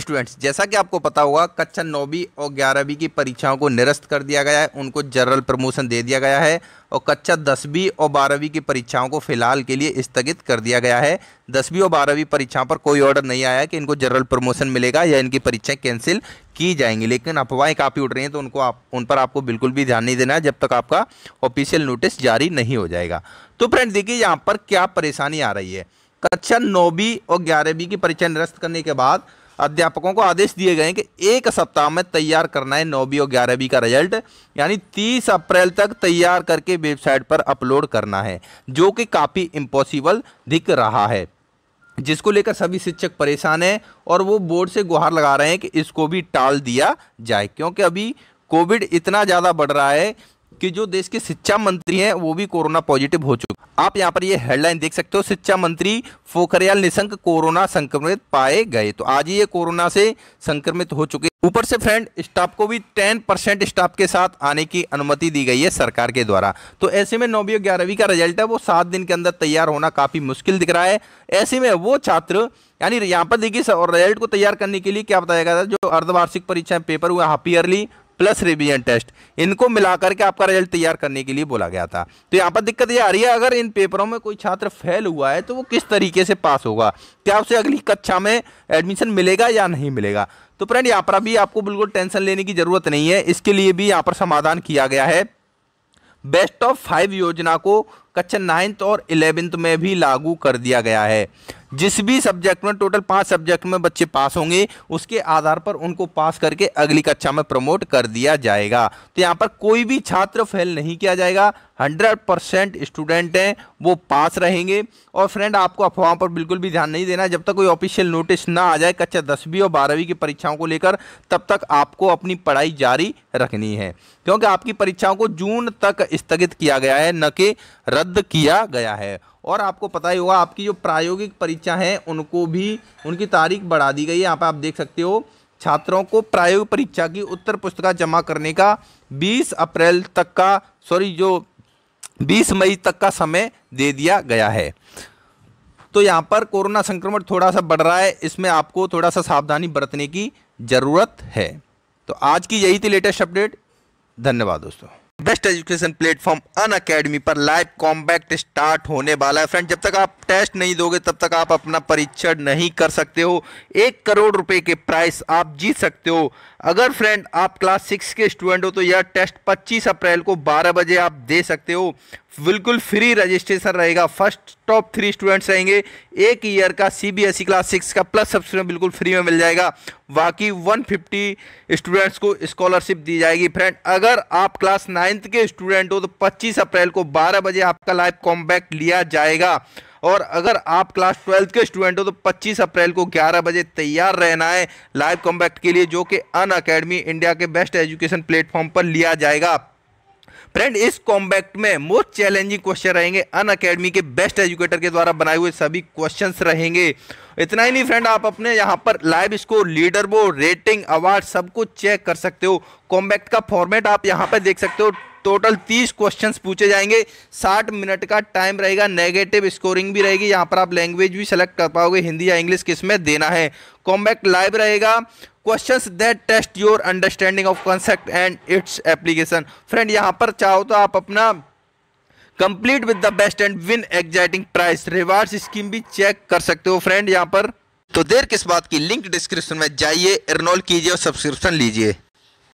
students जैसा कि आपको पता होगा कक्षा नौवीं और ग्यारहवीं की परीक्षाओं को निरस्त कर दिया गया है उनको जनरल प्रमोशन दे दिया गया है और कक्षा दसवीं और बारहवीं की परीक्षाओं को फिलहाल के लिए स्थगित कर दिया गया है दसवीं और बारहवीं परीक्षाओं पर कोई ऑर्डर नहीं आया कि इनको जनरल प्रमोशन मिलेगा या इनकी परीक्षाएँ कैंसिल की जाएंगी लेकिन अफवाहें काफ़ी उठ रही हैं तो उनको आप उन पर आपको बिल्कुल भी ध्यान नहीं देना है जब तक आपका ऑफिशियल नोटिस जारी नहीं हो जाएगा तो फ्रेंड देखिए यहाँ पर क्या परेशानी आ रही है कक्षा नौवीं और ग्यारहवीं की परीक्षा निरस्त करने के बाद अध्यापकों को आदेश दिए गए कि एक सप्ताह में तैयार करना है नौवीं और ग्यारहवीं का रिजल्ट यानी तीस अप्रैल तक तैयार करके वेबसाइट पर अपलोड करना है जो कि काफ़ी इम्पॉसिबल दिख रहा है जिसको लेकर सभी शिक्षक परेशान हैं और वो बोर्ड से गुहार लगा रहे हैं कि इसको भी टाल दिया जाए क्योंकि अभी कोविड इतना ज़्यादा बढ़ रहा है कि जो देश के शिक्षा मंत्री हैं वो भी कोरोना पॉजिटिव हो चुके आप यहाँ पर ये हेडलाइन देख सकते हो शिक्षा मंत्री पोखरियाल निशंक कोरोना संक्रमित पाए गए तो आज ही ये कोरोना से संक्रमित हो चुके ऊपर से फ्रेंड स्टाफ को भी टेन परसेंट स्टाफ के साथ आने की अनुमति दी गई है सरकार के द्वारा तो ऐसे में नौवीं और ग्यारहवीं का रिजल्ट है वो सात दिन के अंदर तैयार होना काफ़ी मुश्किल दिख रहा है ऐसे में वो छात्र यानी यहाँ पर देखिए और रिजल्ट को तैयार करने के लिए क्या बताया गया था जो अर्धवार्षिक परीक्षाएं पेपर हुआ half yearly plus revision test इनको मिला करके आपका रिजल्ट तैयार करने के लिए बोला गया था तो यहाँ पर दिक्कत ये आ रही है अगर इन पेपरों में कोई छात्र फेल हुआ है तो वो किस तरीके से पास होगा क्या उसे अगली कक्षा में एडमिशन मिलेगा या नहीं मिलेगा तो फ्रेंड यहाँ पर अभी आपको बिल्कुल टेंशन लेने की ज़रूरत नहीं है इसके लिए भी यहाँ पर समाधान किया गया है बेस्ट ऑफ फाइव योजना को कक्षा नाइन्थ और इलेवेंथ में भी लागू कर दिया गया है जिस भी सब्जेक्ट में टोटल पांच सब्जेक्ट में बच्चे पास होंगे उसके आधार पर उनको पास करके अगली कक्षा में प्रमोट कर दिया जाएगा तो यहाँ पर कोई भी छात्र फेल नहीं किया जाएगा हंड्रेड परसेंट स्टूडेंट हैं वो पास रहेंगे और फ्रेंड आपको अफवाह पर बिल्कुल भी ध्यान नहीं देना जब तक कोई ऑफिशियल नोटिस ना आ जाए कक्षा दसवीं और बारहवीं की परीक्षाओं को लेकर तब तक आपको अपनी पढ़ाई जारी रखनी है क्योंकि आपकी परीक्षाओं को जून तक स्थगित किया गया है न कि रद्द किया गया है और आपको पता ही होगा आपकी जो प्रायोगिक परीक्षा है उनको भी उनकी तारीख बढ़ा दी गई है यहाँ पर आप देख सकते हो छात्रों को प्रायोगिक परीक्षा की उत्तर पुस्तिका जमा करने का 20 अप्रैल तक का सॉरी जो 20 मई तक का समय दे दिया गया है तो यहाँ पर कोरोना संक्रमण थोड़ा सा बढ़ रहा है इसमें आपको थोड़ा सा सावधानी बरतने की ज़रूरत है तो आज की यही थी लेटेस्ट अपडेट धन्यवाद दोस्तों best education platform Unacademy पर लाइव कॉम्बैक्ट स्टार्ट होने वाला है फ्रेंड जब तक आप टेस्ट नहीं दोगे तब तक आप अपना परीक्षण नहीं कर सकते हो एक करोड़ रुपए के प्राइस आप जीत सकते हो अगर फ्रेंड आप क्लास सिक्स के स्टूडेंट हो तो यह टेस्ट 25 अप्रैल को 12 बजे आप दे सकते हो बिल्कुल फ्री रजिस्ट्रेशन रहेगा फर्स्ट टॉप थ्री स्टूडेंट्स रहेंगे एक ईयर का सीबीएसई क्लास सिक्स का प्लस सब्सक्रिप्शन बिल्कुल फ्री में मिल जाएगा बाकी 150 स्टूडेंट्स को स्कॉलरशिप दी जाएगी फ्रेंड अगर आप क्लास नाइन्थ के स्टूडेंट हो तो 25 अप्रैल को 12 बजे आपका लाइव कॉम्बैक्ट लिया जाएगा और अगर आप क्लास ट्वेल्थ के स्टूडेंट हो तो 25 अप्रैल को 11 बजे तैयार रहना है लाइव कॉम्बैक्ट के लिए जो कि अन अकेडमी इंडिया के बेस्ट एजुकेशन प्लेटफॉर्म पर लिया जाएगा फ्रेंड इस कॉम्बैक्ट में मोस्ट चैलेंजिंग क्वेश्चन रहेंगे अन अकेडमी के बेस्ट एजुकेटर के द्वारा बनाए हुए सभी क्वेश्चंस रहेंगे इतना ही नहीं फ्रेंड आप अपने यहां पर live score leader board rating award सब कुछ चेक कर सकते हो कॉम्बैक्ट का फॉर्मेट आप यहां पर देख सकते हो टोटल तीस क्वेश्चंस पूछे जाएंगे साठ मिनट का टाइम रहेगा नेगेटिव स्कोरिंग भी रहेगी यहाँ पर आप लैंग्वेज भी सेलेक्ट कर पाओगे हिंदी या इंग्लिश किस में देना है कॉम्बैक्ट लाइव रहेगा questions that test your understanding of concept and its application friend यहाँ पर चाहो तो आप अपना complete with the best and win exciting prize reward scheme भी चेक कर सकते हो फ्रेंड यहाँ पर तो देर किस बात की लिंक डिस्क्रिप्शन में जाइए इरनोल कीजिए और सब्सक्रिप्शन लीजिए